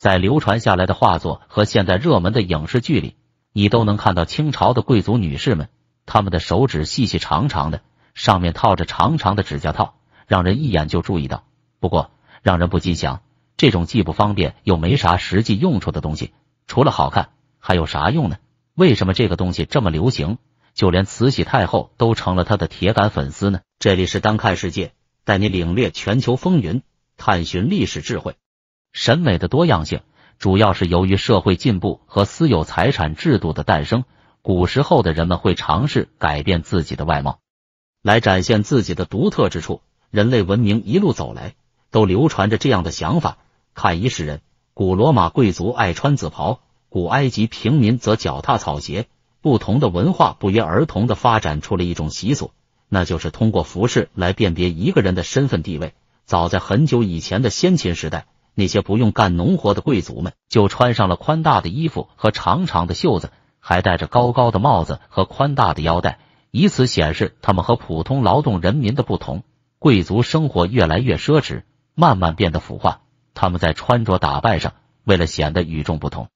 在流传下来的画作和现在热门的影视剧里，你都能看到清朝的贵族女士们，她们的手指细细长长的，上面套着长长的指甲套，让人一眼就注意到。不过，让人不禁想，这种既不方便又没啥实际用处的东西，除了好看，还有啥用呢？为什么这个东西这么流行？就连慈禧太后都成了她的铁杆粉丝呢？这里是单看世界，带你领略全球风云，探寻历史智慧。审美的多样性，主要是由于社会进步和私有财产制度的诞生。古时候的人们会尝试改变自己的外貌，来展现自己的独特之处。人类文明一路走来，都流传着这样的想法。看衣世人，古罗马贵族爱穿紫袍，古埃及平民则脚踏草鞋。不同的文化不约而同的发展出了一种习俗，那就是通过服饰来辨别一个人的身份地位。早在很久以前的先秦时代。那些不用干农活的贵族们，就穿上了宽大的衣服和长长的袖子，还戴着高高的帽子和宽大的腰带，以此显示他们和普通劳动人民的不同。贵族生活越来越奢侈，慢慢变得腐化。他们在穿着打扮上，为了显得与众不同，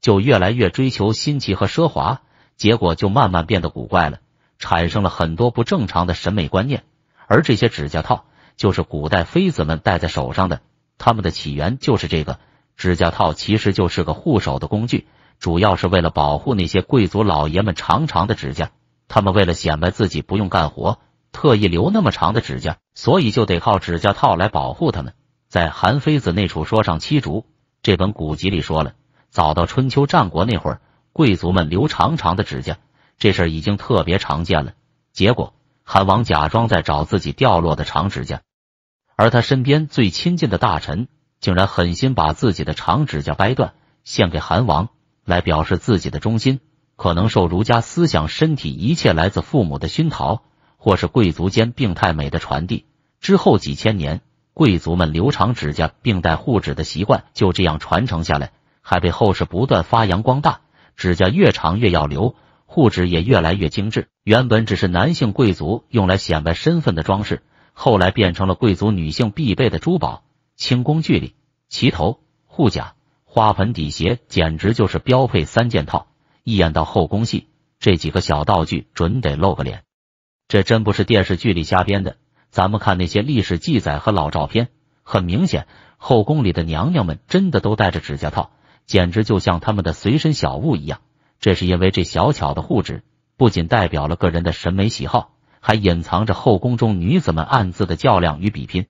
就越来越追求新奇和奢华，结果就慢慢变得古怪了，产生了很多不正常的审美观念。而这些指甲套，就是古代妃子们戴在手上的。他们的起源就是这个指甲套，其实就是个护手的工具，主要是为了保护那些贵族老爷们长长的指甲。他们为了显摆自己不用干活，特意留那么长的指甲，所以就得靠指甲套来保护他们。在《韩非子》那处说上七竹这本古籍里说了，早到春秋战国那会儿，贵族们留长长的指甲这事儿已经特别常见了。结果，韩王假装在找自己掉落的长指甲。而他身边最亲近的大臣，竟然狠心把自己的长指甲掰断，献给韩王，来表示自己的忠心。可能受儒家思想、身体一切来自父母的熏陶，或是贵族间病态美的传递。之后几千年，贵族们留长指甲并戴护指的习惯就这样传承下来，还被后世不断发扬光大。指甲越长越要留，护指也越来越精致。原本只是男性贵族用来显摆身份的装饰。后来变成了贵族女性必备的珠宝，清宫具里，旗头、护甲、花盆底鞋，简直就是标配三件套。一演到后宫戏，这几个小道具准得露个脸。这真不是电视剧里瞎编的，咱们看那些历史记载和老照片，很明显，后宫里的娘娘们真的都戴着指甲套，简直就像他们的随身小物一样。这是因为这小巧的护指，不仅代表了个人的审美喜好。还隐藏着后宫中女子们暗自的较量与比拼。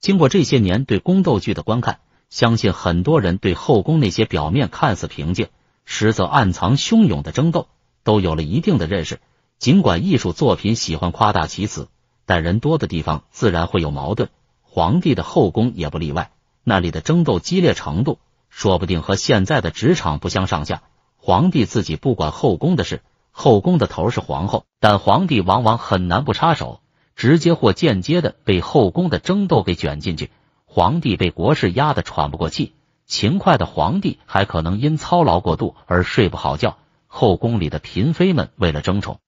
经过这些年对宫斗剧的观看，相信很多人对后宫那些表面看似平静，实则暗藏汹涌的争斗都有了一定的认识。尽管艺术作品喜欢夸大其词，但人多的地方自然会有矛盾，皇帝的后宫也不例外。那里的争斗激烈程度，说不定和现在的职场不相上下。皇帝自己不管后宫的事。后宫的头是皇后，但皇帝往往很难不插手，直接或间接的被后宫的争斗给卷进去。皇帝被国事压得喘不过气，勤快的皇帝还可能因操劳过度而睡不好觉。后宫里的嫔妃们为了争宠，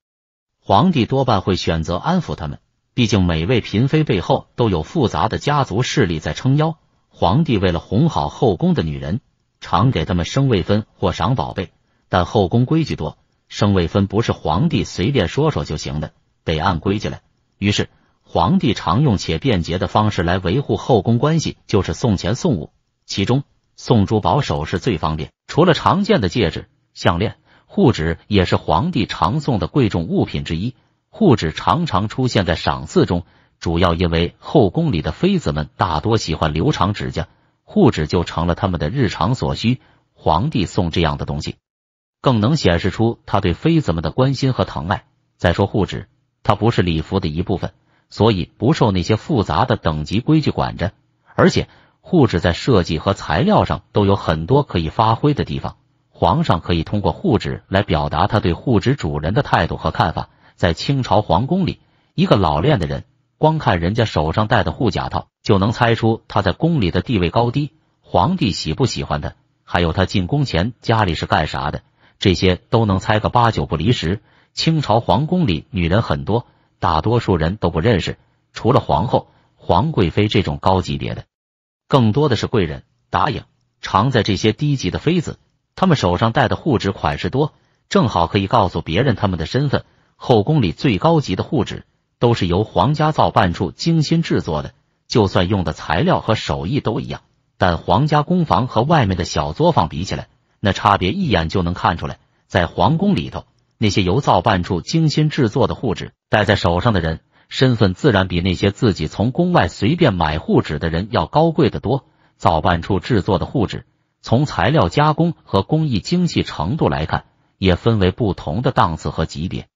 皇帝多半会选择安抚他们，毕竟每位嫔妃背后都有复杂的家族势力在撑腰。皇帝为了哄好后宫的女人，常给他们升位分或赏宝贝，但后宫规矩多。生位分不是皇帝随便说说就行的，得按规矩来。于是，皇帝常用且便捷的方式来维护后宫关系，就是送钱送物。其中，送珠宝首饰最方便。除了常见的戒指、项链，护指也是皇帝常送的贵重物品之一。护指常常出现在赏赐中，主要因为后宫里的妃子们大多喜欢留长指甲，护指就成了他们的日常所需。皇帝送这样的东西。更能显示出他对妃子们的关心和疼爱。再说护指，它不是礼服的一部分，所以不受那些复杂的等级规矩管着。而且护指在设计和材料上都有很多可以发挥的地方。皇上可以通过护指来表达他对护指主人的态度和看法。在清朝皇宫里，一个老练的人光看人家手上戴的护甲套，就能猜出他在宫里的地位高低、皇帝喜不喜欢他，还有他进宫前家里是干啥的。这些都能猜个八九不离十。清朝皇宫里女人很多，大多数人都不认识，除了皇后、皇贵妃这种高级别的，更多的是贵人。答应常在这些低级的妃子，她们手上戴的护指款式多，正好可以告诉别人她们的身份。后宫里最高级的护指都是由皇家造办处精心制作的，就算用的材料和手艺都一样，但皇家工坊和外面的小作坊比起来。那差别一眼就能看出来，在皇宫里头，那些由造办处精心制作的护指戴在手上的人，身份自然比那些自己从宫外随便买护指的人要高贵的多。造办处制作的护指，从材料加工和工艺精细程度来看，也分为不同的档次和级别。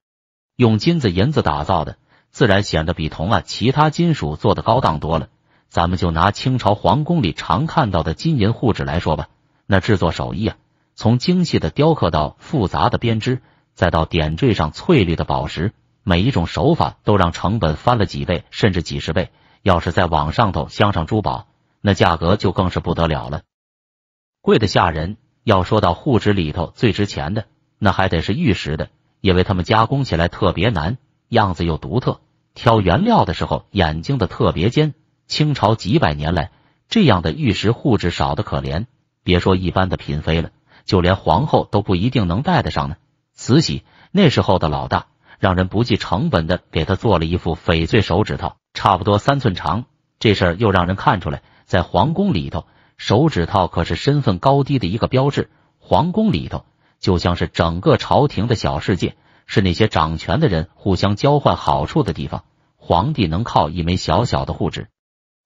用金子银子打造的，自然显得比铜啊其他金属做的高档多了。咱们就拿清朝皇宫里常看到的金银护指来说吧，那制作手艺啊。从精细的雕刻到复杂的编织，再到点缀上翠绿的宝石，每一种手法都让成本翻了几倍甚至几十倍。要是在网上头镶上珠宝，那价格就更是不得了了，贵的吓人。要说到护指里头最值钱的，那还得是玉石的，因为它们加工起来特别难，样子又独特。挑原料的时候眼睛的特别尖。清朝几百年来，这样的玉石护指少得可怜，别说一般的嫔妃了。就连皇后都不一定能戴得上呢。慈禧那时候的老大，让人不计成本的给她做了一副翡翠手指套，差不多三寸长。这事儿又让人看出来，在皇宫里头，手指套可是身份高低的一个标志。皇宫里头就像是整个朝廷的小世界，是那些掌权的人互相交换好处的地方。皇帝能靠一枚小小的护指，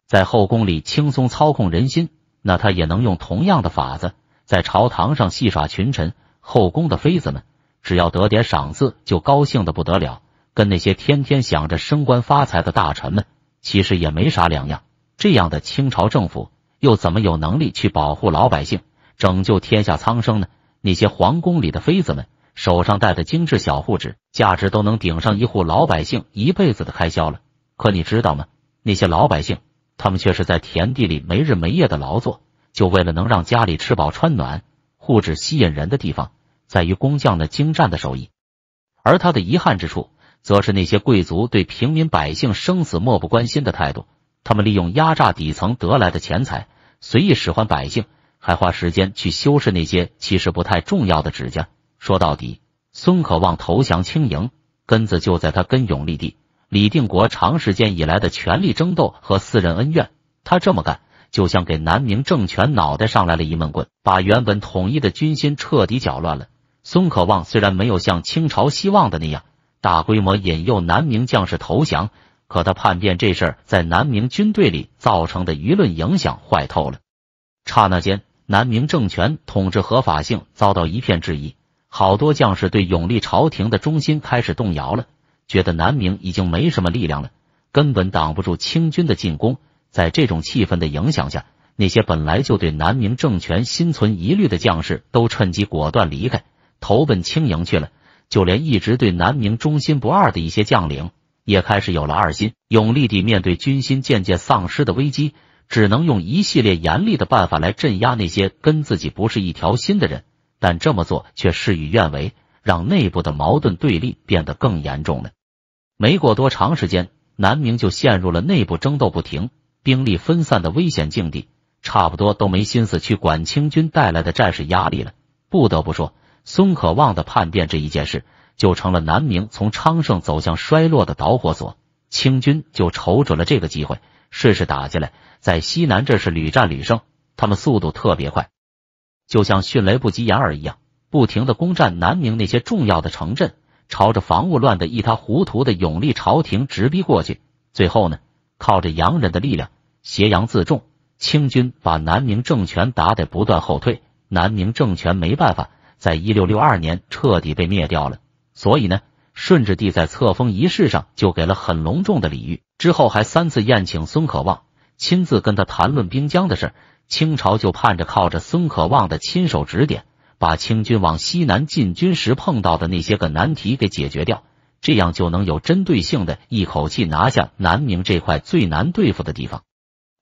在后宫里轻松操控人心，那他也能用同样的法子。在朝堂上戏耍群臣，后宫的妃子们只要得点赏赐就高兴的不得了，跟那些天天想着升官发财的大臣们其实也没啥两样。这样的清朝政府又怎么有能力去保护老百姓、拯救天下苍生呢？那些皇宫里的妃子们手上戴的精致小护指，价值都能顶上一户老百姓一辈子的开销了。可你知道吗？那些老百姓，他们却是在田地里没日没夜的劳作。就为了能让家里吃饱穿暖，护指吸引人的地方在于工匠的精湛的手艺，而他的遗憾之处，则是那些贵族对平民百姓生死漠不关心的态度。他们利用压榨底层得来的钱财，随意使唤百姓，还花时间去修饰那些其实不太重要的指甲。说到底，孙可望投降清营，根子就在他跟永历帝、李定国长时间以来的权力争斗和私人恩怨。他这么干。就像给南明政权脑袋上来了一闷棍，把原本统一的军心彻底搅乱了。孙可望虽然没有像清朝希望的那样大规模引诱南明将士投降，可他叛变这事儿在南明军队里造成的舆论影响坏透了。刹那间，南明政权统治合法性遭到一片质疑，好多将士对永历朝廷的忠心开始动摇了，觉得南明已经没什么力量了，根本挡不住清军的进攻。在这种气氛的影响下，那些本来就对南明政权心存疑虑的将士，都趁机果断离开，投奔清营去了。就连一直对南明忠心不二的一些将领，也开始有了二心。永历帝面对军心渐渐丧失的危机，只能用一系列严厉的办法来镇压那些跟自己不是一条心的人，但这么做却事与愿违，让内部的矛盾对立变得更严重了。没过多长时间，南明就陷入了内部争斗不停。兵力分散的危险境地，差不多都没心思去管清军带来的战事压力了。不得不说，孙可望的叛变这一件事，就成了南明从昌盛走向衰落的导火索。清军就瞅准了这个机会，顺势打进来，在西南这是屡战屡胜，他们速度特别快，就像迅雷不及掩耳一样，不停的攻占南明那些重要的城镇，朝着防务乱的一塌糊涂的永历朝廷直逼过去。最后呢，靠着洋人的力量。斜阳自重，清军把南明政权打得不断后退，南明政权没办法，在一六六二年彻底被灭掉了。所以呢，顺治帝在册封仪式上就给了很隆重的礼遇，之后还三次宴请孙可望，亲自跟他谈论兵将的事。清朝就盼着靠着孙可望的亲手指点，把清军往西南进军时碰到的那些个难题给解决掉，这样就能有针对性的一口气拿下南明这块最难对付的地方。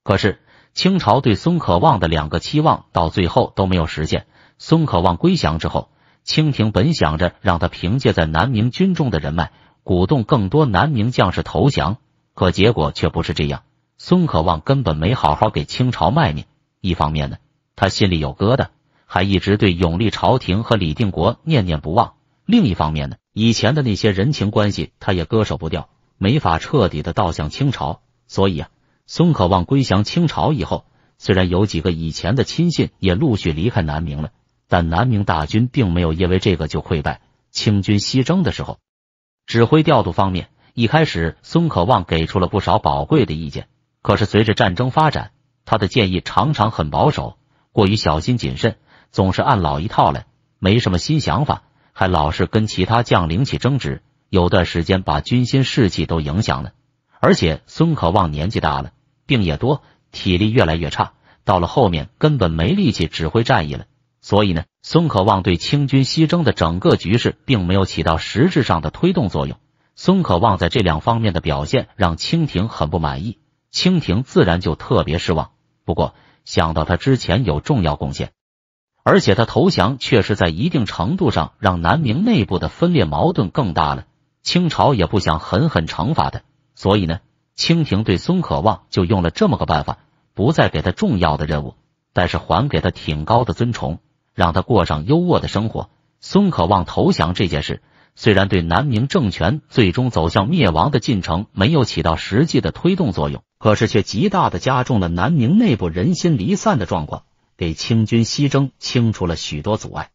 可是清朝对孙可望的两个期望到最后都没有实现。孙可望归降之后，清廷本想着让他凭借在南明军中的人脉，鼓动更多南明将士投降，可结果却不是这样。孙可望根本没好好给清朝卖命。一方面呢，他心里有疙瘩，还一直对永历朝廷和李定国念念不忘；另一方面呢，以前的那些人情关系他也割舍不掉，没法彻底的倒向清朝。所以啊。孙可望归降清朝以后，虽然有几个以前的亲信也陆续离开南明了，但南明大军并没有因为这个就溃败。清军西征的时候，指挥调度方面，一开始孙可望给出了不少宝贵的意见。可是随着战争发展，他的建议常常很保守，过于小心谨慎，总是按老一套来，没什么新想法，还老是跟其他将领起争执，有段时间把军心士气都影响了。而且孙可望年纪大了。病也多，体力越来越差，到了后面根本没力气指挥战役了。所以呢，孙可望对清军西征的整个局势并没有起到实质上的推动作用。孙可望在这两方面的表现让清廷很不满意，清廷自然就特别失望。不过想到他之前有重要贡献，而且他投降却是在一定程度上让南明内部的分裂矛盾更大了，清朝也不想狠狠惩罚他，所以呢。清廷对孙可望就用了这么个办法，不再给他重要的任务，但是还给他挺高的尊崇，让他过上优渥的生活。孙可望投降这件事，虽然对南明政权最终走向灭亡的进程没有起到实际的推动作用，可是却极大的加重了南明内部人心离散的状况，给清军西征清除了许多阻碍。